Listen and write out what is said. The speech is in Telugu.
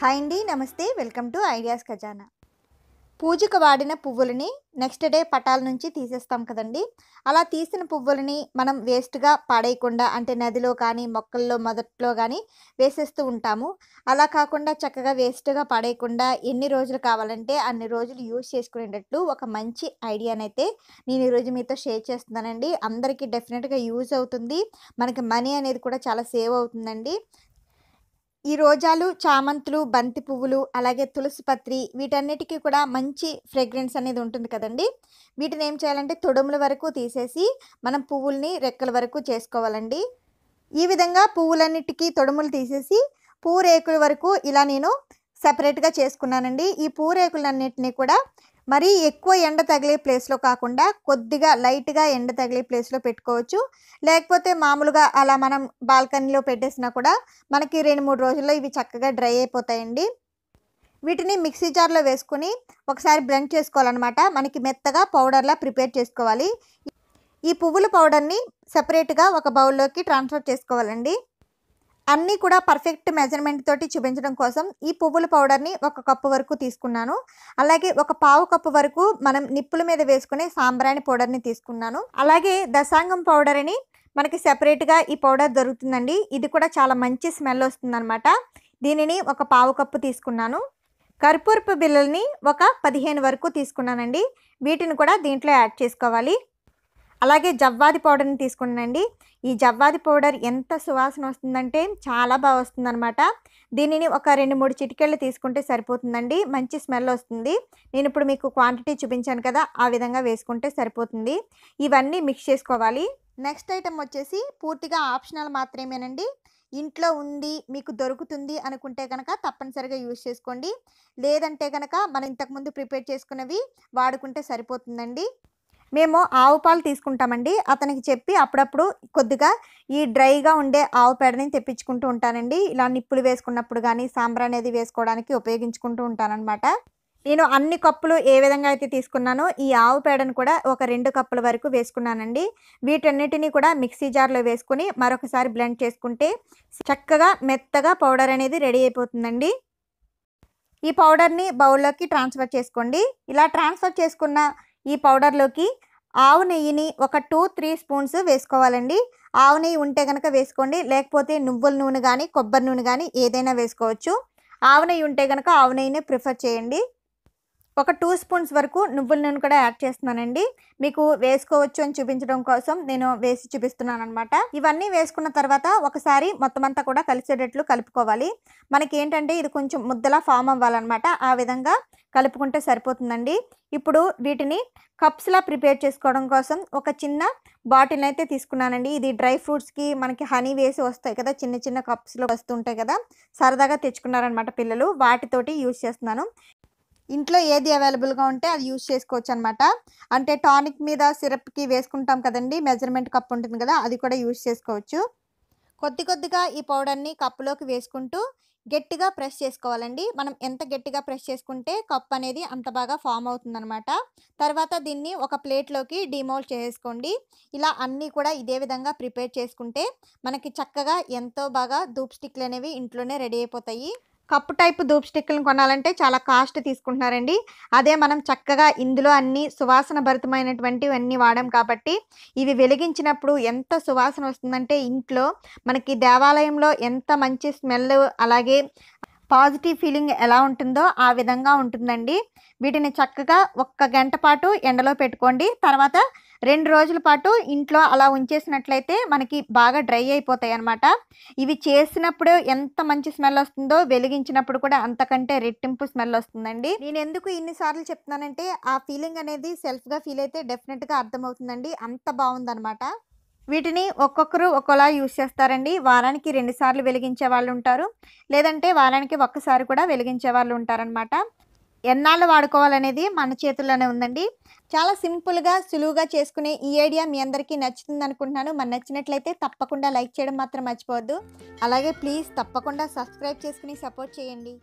హాయ్ అండి నమస్తే వెల్కమ్ టు ఐడియాస్ ఖజానా పూజకు వాడిన పువ్వులని నెక్స్ట్ డే పటాల నుంచి తీసేస్తాం కదండి అలా తీసిన పువ్వులని మనం వేస్ట్గా పాడేయకుండా అంటే నదిలో కానీ మొక్కల్లో మొదట్లో కానీ వేసేస్తూ ఉంటాము అలా కాకుండా చక్కగా వేస్ట్గా పాడేయకుండా ఎన్ని రోజులు కావాలంటే అన్ని రోజులు యూజ్ చేసుకునేటట్లు ఒక మంచి ఐడియానైతే నేను ఈరోజు మీతో షేర్ చేస్తున్నానండి అందరికీ డెఫినెట్గా యూజ్ అవుతుంది మనకి మనీ అనేది కూడా చాలా సేవ్ అవుతుందండి ఈ రోజాలు చామంతులు బంతి పువ్వులు అలాగే తులసి పత్రి వీటన్నిటికీ కూడా మంచి ఫ్రేగ్రెన్స్ అనేది ఉంటుంది కదండి వీటిని ఏం చేయాలంటే తొడుముల వరకు తీసేసి మనం పువ్వుల్ని రెక్కల వరకు చేసుకోవాలండి ఈ విధంగా పువ్వులన్నిటికీ తొడుములు తీసేసి పూరేకుల వరకు ఇలా నేను సపరేట్గా చేసుకున్నానండి ఈ పూరేకులన్నిటిని కూడా మరీ ఎక్కువ ఎండ తగిలే ప్లేస్లో కాకుండా కొద్దిగా లైట్గా ఎండ తగిలే ప్లేస్లో పెట్టుకోవచ్చు లేకపోతే మామూలుగా అలా మనం బాల్కనీలో పెట్టేసినా కూడా మనకి రెండు మూడు రోజుల్లో ఇవి చక్కగా డ్రై అయిపోతాయండి వీటిని మిక్సీ జార్లో వేసుకుని ఒకసారి బ్లెండ్ చేసుకోవాలన్నమాట మనకి మెత్తగా పౌడర్లా ప్రిపేర్ చేసుకోవాలి ఈ పువ్వుల పౌడర్ని సపరేట్గా ఒక బౌల్లోకి ట్రాన్స్ఫర్ చేసుకోవాలండి అన్నీ కూడా పర్ఫెక్ట్ మెజర్మెంట్ తోటి చూపించడం కోసం ఈ పువ్వుల పౌడర్ని ఒక కప్పు వరకు తీసుకున్నాను అలాగే ఒక పావు కప్పు వరకు మనం నిప్పుల మీద వేసుకునే సాంబ్రాణి పౌడర్ని తీసుకున్నాను అలాగే దశాంగం పౌడర్ని మనకి సెపరేట్గా ఈ పౌడర్ దొరుకుతుందండి ఇది కూడా చాలా మంచి స్మెల్ వస్తుందన్నమాట దీనిని ఒక పావు కప్పు తీసుకున్నాను కర్పూరపు బిల్లల్ని ఒక పదిహేను వరకు తీసుకున్నానండి వీటిని కూడా దీంట్లో యాడ్ చేసుకోవాలి అలాగే జవ్వాది పౌడర్ని తీసుకున్నానండి ఈ జవ్వాది పౌడర్ ఎంత సువాసన వస్తుందంటే చాలా బాగా వస్తుందన్నమాట దీనిని ఒక రెండు మూడు చిటికెళ్ళు తీసుకుంటే సరిపోతుందండి మంచి స్మెల్ వస్తుంది నేను ఇప్పుడు మీకు క్వాంటిటీ చూపించాను కదా ఆ విధంగా వేసుకుంటే సరిపోతుంది ఇవన్నీ మిక్స్ చేసుకోవాలి నెక్స్ట్ ఐటెం వచ్చేసి పూర్తిగా ఆప్షనల్ మాత్రమేనండి ఇంట్లో ఉంది మీకు దొరుకుతుంది అనుకుంటే కనుక తప్పనిసరిగా యూజ్ చేసుకోండి లేదంటే కనుక మనం ఇంతకుముందు ప్రిపేర్ చేసుకున్నవి వాడుకుంటే సరిపోతుందండి మేము ఆవు పాలు తీసుకుంటామండి అతనికి చెప్పి అప్పుడప్పుడు కొద్దిగా ఈ డ్రైగా ఉండే ఆవు పేడని తెప్పించుకుంటూ ఉంటానండి ఇలా నిప్పులు వేసుకున్నప్పుడు కానీ సాంబార్ అనేది వేసుకోవడానికి ఉపయోగించుకుంటూ ఉంటానన్నమాట నేను అన్ని కప్పులు ఏ విధంగా అయితే తీసుకున్నానో ఈ ఆవు పేడను కూడా ఒక రెండు కప్పుల వరకు వేసుకున్నానండి వీటన్నిటిని కూడా మిక్సీ జార్లో వేసుకుని మరొకసారి బ్లెండ్ చేసుకుంటే చక్కగా మెత్తగా పౌడర్ అనేది రెడీ అయిపోతుందండి ఈ పౌడర్ని బౌల్లోకి ట్రాన్స్ఫర్ చేసుకోండి ఇలా ట్రాన్స్ఫర్ చేసుకున్న ఈ పౌడర్లోకి ఆవు నెయ్యిని ఒక టూ త్రీ స్పూన్స్ వేసుకోవాలండి ఆవు నెయ్యి ఉంటే కనుక వేసుకోండి లేకపోతే నువ్వుల నూనె కానీ కొబ్బరి నూనె కానీ ఏదైనా వేసుకోవచ్చు ఆవు నెయ్యి ఉంటే కనుక ఆవు నెయ్యినే ప్రిఫర్ చేయండి ఒక టూ స్పూన్స్ వరకు నువ్వుల నూనె కూడా యాడ్ చేస్తున్నానండి మీకు వేసుకోవచ్చు అని చూపించడం కోసం నేను వేసి చూపిస్తున్నాను అనమాట ఇవన్నీ వేసుకున్న తర్వాత ఒకసారి మొత్తం అంతా కూడా కలిసేటట్లు కలుపుకోవాలి మనకి ఏంటంటే ఇది కొంచెం ముద్దలా ఫామ్ అవ్వాలన్నమాట ఆ విధంగా కలుపుకుంటే సరిపోతుందండి ఇప్పుడు వీటిని కప్స్లా ప్రిపేర్ చేసుకోవడం కోసం ఒక చిన్న బాటిల్ అయితే తీసుకున్నానండి ఇది డ్రై ఫ్రూట్స్కి మనకి హనీ వేసి వస్తాయి కదా చిన్న చిన్న కప్స్లో వస్తుంటాయి కదా సరదాగా తెచ్చుకున్నారనమాట పిల్లలు వాటితోటి యూజ్ చేస్తున్నాను ఇంట్లో ఏది అవైలబుల్గా ఉంటే అది యూస్ చేసుకోవచ్చు అనమాట అంటే టానిక్ మీద సిరప్కి వేసుకుంటాం కదండి మెజర్మెంట్ కప్ ఉంటుంది కదా అది కూడా యూస్ చేసుకోవచ్చు కొద్ది కొద్దిగా ఈ పౌడర్ని కప్పులోకి వేసుకుంటూ గట్టిగా ప్రెస్ చేసుకోవాలండి మనం ఎంత గట్టిగా ప్రెస్ చేసుకుంటే కప్ అనేది అంత బాగా ఫామ్ అనమాట తర్వాత దీన్ని ఒక ప్లేట్లోకి డిమోల్డ్ చేసుకోండి ఇలా అన్నీ కూడా ఇదే విధంగా ప్రిపేర్ చేసుకుంటే మనకి చక్కగా ఎంతో బాగా ధూప్ స్టిక్లు అనేవి ఇంట్లోనే రెడీ అయిపోతాయి కప్పు టైపు ధూప్ స్టిక్లను కొనాలంటే చాలా కాస్ట్ తీసుకుంటున్నారండి అదే మనం చక్కగా ఇందులో అన్ని సువాసన భరితమైనటువంటివన్నీ వాడాం కాబట్టి ఇవి వెలిగించినప్పుడు ఎంత సువాసన వస్తుందంటే ఇంట్లో మనకి దేవాలయంలో ఎంత మంచి స్మెల్ అలాగే పాజిటివ్ ఫీలింగ్ ఎలా ఉంటుందో ఆ విధంగా ఉంటుందండి వీటిని చక్కగా ఒక్క గంట పాటు ఎండలో పెట్టుకోండి తర్వాత రెండు రోజుల పాటు ఇంట్లో అలా ఉంచేసినట్లయితే మనకి బాగా డ్రై అయిపోతాయి అనమాట ఇవి చేసినప్పుడు ఎంత మంచి స్మెల్ వస్తుందో వెలిగించినప్పుడు కూడా అంతకంటే రెట్టింపు స్మెల్ వస్తుందండి నేను ఎందుకు ఇన్నిసార్లు చెప్తున్నానంటే ఆ ఫీలింగ్ అనేది సెల్ఫ్గా ఫీల్ అయితే డెఫినెట్గా అర్థమవుతుందండి అంత బాగుందనమాట వీటిని ఒక్కొక్కరు ఒక్కోలా యూజ్ చేస్తారండి వారానికి రెండుసార్లు వెలిగించే వాళ్ళు ఉంటారు లేదంటే వారానికి ఒక్కసారి కూడా వెలిగించే వాళ్ళు ఉంటారనమాట ఎన్నాళ్ళు వాడుకోవాలనేది మన చేతుల్లోనే ఉందండి చాలా సింపుల్గా సులువుగా చేసుకునే ఈ ఐడియా మీ అందరికీ నచ్చుతుంది అనుకుంటున్నాను మరి నచ్చినట్లయితే తప్పకుండా లైక్ చేయడం మాత్రం మర్చిపోవద్దు అలాగే ప్లీజ్ తప్పకుండా సబ్స్క్రైబ్ చేసుకుని సపోర్ట్ చేయండి